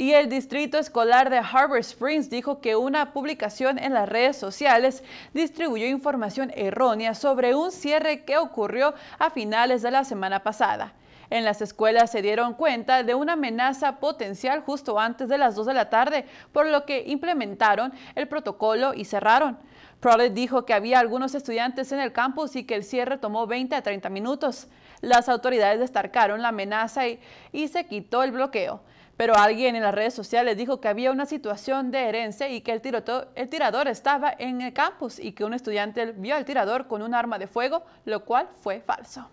y el Distrito Escolar de Harbor Springs dijo que una publicación en las redes sociales distribuyó información errónea sobre un cierre que ocurrió a finales de la semana pasada. En las escuelas se dieron cuenta de una amenaza potencial justo antes de las 2 de la tarde, por lo que implementaron el protocolo y cerraron. Prolet dijo que había algunos estudiantes en el campus y que el cierre tomó 20 a 30 minutos. Las autoridades destacaron la amenaza y se quitó el bloqueo pero alguien en las redes sociales dijo que había una situación de herencia y que el, el tirador estaba en el campus y que un estudiante vio al tirador con un arma de fuego, lo cual fue falso.